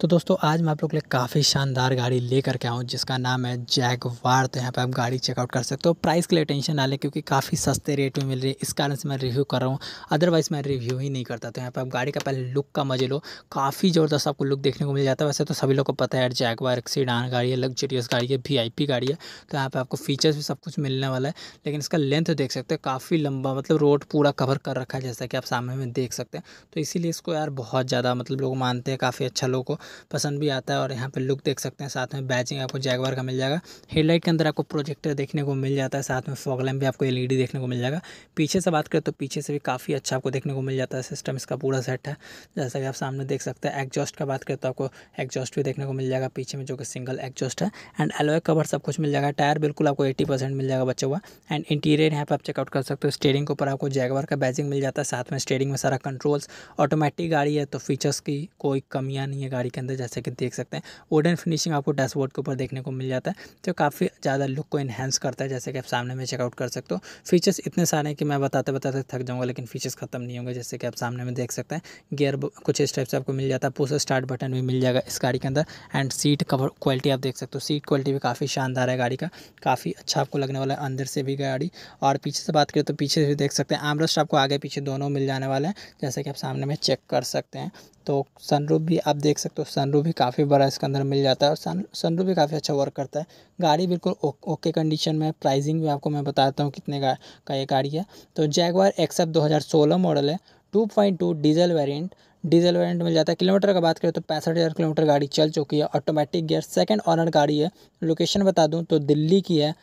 तो दोस्तों आज मैं आप लोग के लिए काफ़ी शानदार गाड़ी लेकर के आऊँ जिसका नाम है जैगवार तो यहाँ पे आप गाड़ी चेकआउट कर सकते हो प्राइस के लिए टेंशन ना लें क्योंकि काफ़ी सस्ते रेट में मिल रही है इस कारण से मैं रिव्यू कर रहा हूँ अदरवाइज़ मैं रिव्यू ही नहीं करता तो यहाँ पर आप गाड़ी का पहले लुक का मजे लो काफ़ी ज़बरदस्त आपको लुक देखने को मिल जाता है वैसे तो सभी लोग को पता है जैगवार सीडान गाड़ी है लग्जरियस गाड़ी है वी गाड़ी है तो यहाँ पर आपको फीचर्स भी सब कुछ मिलने वाला है लेकिन इसका लेंथ देख सकते हो काफ़ी लंबा मतलब रोड पूरा कवर कर रखा है जैसा कि आप सामने में देख सकते हैं तो इसीलिए इसको यार बहुत ज़्यादा मतलब लोग मानते हैं काफ़ी अच्छा लोग को पसंद भी आता है और यहाँ पे लुक देख सकते हैं साथ में बैचिंग आपको जैगवार का मिल जाएगा हेडलाइट के अंदर आपको प्रोजेक्टर देखने को मिल जाता है साथ में फॉगलैम भी आपको एल देखने को मिल जाएगा पीछे से बात करें तो पीछे से भी काफ़ी अच्छा आपको देखने को मिल जाता है सिस्टम इसका पूरा सेट है जैसा कि आप सामने देख सकते हैं एग्जॉस्ट का बात करें तो आपको एग्जॉस्ट भी देखने को मिल जाएगा पीछे में जो कि सिंगल एग्जॉस्ट है एंड एलोए कवर सब कुछ मिल जाएगा टायर बिल्कुल आपको एट्टी मिल जाएगा बच्चा हुआ एंड इंटीरियर यहाँ पर आप चेकआउट कर सकते हो स्टेयरिंग के ऊपर आपको जैगवार का बैजिंग मिल जाता है साथ में स्टेयरिंग में सारा कंट्रोल्स ऑटोमेटिक गाड़ी है तो फीचर्स की कोई कमियाँ नहीं है गाड़ी के अंदर जैसे कि देख सकते हैं वुडन फिनिशिंग आपको डैशबोर्ड के ऊपर देखने को मिल जाता है जो काफ़ी ज़्यादा लुक को इन्हेंस करता है जैसे कि आप सामने में चेकआउट कर सकते हो फीचर्स इतने सारे हैं कि मैं बताते बताते थक जाऊँगा लेकिन फीचर्स खत्म नहीं होंगे जैसे कि आप सामने में देख सकते हैं गियर कुछ इस टाइप से आपको मिल जाता है पूछा स्टार्ट बटन भी मिल जाएगा इस गाड़ी के अंदर एंड सीट कवर क्वालिटी आप देख सकते हो सीट क्वालिटी भी काफ़ी शानदार है गाड़ी का काफ़ी अच्छा आपको लगने वाला है अंदर से भी गाड़ी और पीछे से बात करें तो पीछे से भी देख सकते हैं आमरस्ट आपको आगे पीछे दोनों मिल जाने वाले हैं जैसे कि आप सामने में चेक कर सकते हैं तो सनरूफ भी आप देख सकते हो सनरूफ भी काफ़ी बड़ा इसके अंदर मिल जाता है और सन सनरूफ भी काफ़ी अच्छा वर्क करता है गाड़ी बिल्कुल ओके कंडीशन में प्राइसिंग भी आपको मैं बताता हूँ कितने का, का ये गाड़ी है तो जैगवार एक्सएफ 2016 मॉडल है 2.2 डीजल वेरिएंट डीजल वेरिएंट मिल जाता है किलोमीटर का बात करें तो पैंसठ हज़ार किलोमीटर गाड़ी चल चुकी है ऑटोमेटिक गियर सेकेंड ऑनर गाड़ी है लोकेशन बता दूँ तो दिल्ली की है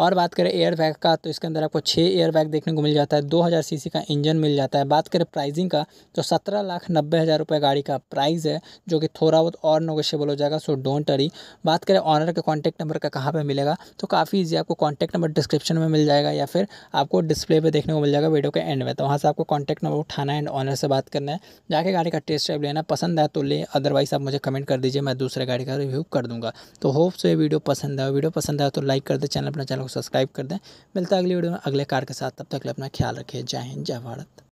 और बात करें एयर बैग का तो इसके अंदर आपको छः एयर बैग देखने को मिल जाता है दो हज़ार सी का इंजन मिल जाता है बात करें प्राइसिंग का तो सत्रह लाख नब्बे हज़ार रुपये गाड़ी का प्राइस है जो कि थोड़ा बहुत और नोगोशियबल हो जाएगा सो डोंट अरी बात करें ऑनर के कॉन्टैक्ट नंबर का कहाँ पर मिलेगा तो काफ़ी ईजी आपको कॉन्टैक्ट नंबर डिस्क्रिप्शन में मिल जाएगा या फिर आपको डिस्प्ले पर देखने को मिल जाएगा वीडियो के एंड में तो वहाँ से आपको कॉन्टैक्ट नंबर उठाना है एंड ऑनर से बात करना है जाके गाड़ी का टेस्ट ड्राइव लेना पसंद है तो ले अदरवाइज़ आप मुझे कमेंट कर दीजिए मैं दूसरे गाड़ी का रिव्यू कर दूँगा तो होप से वीडियो पसंद आया वीडियो पसंद है तो लाइक कर दे चैनल अपना चैनल सब्सक्राइब कर दें मिलता है अगली वीडियो में अगले कार के साथ तब तक अपना ख्याल रखिए जय हिंद जय भारत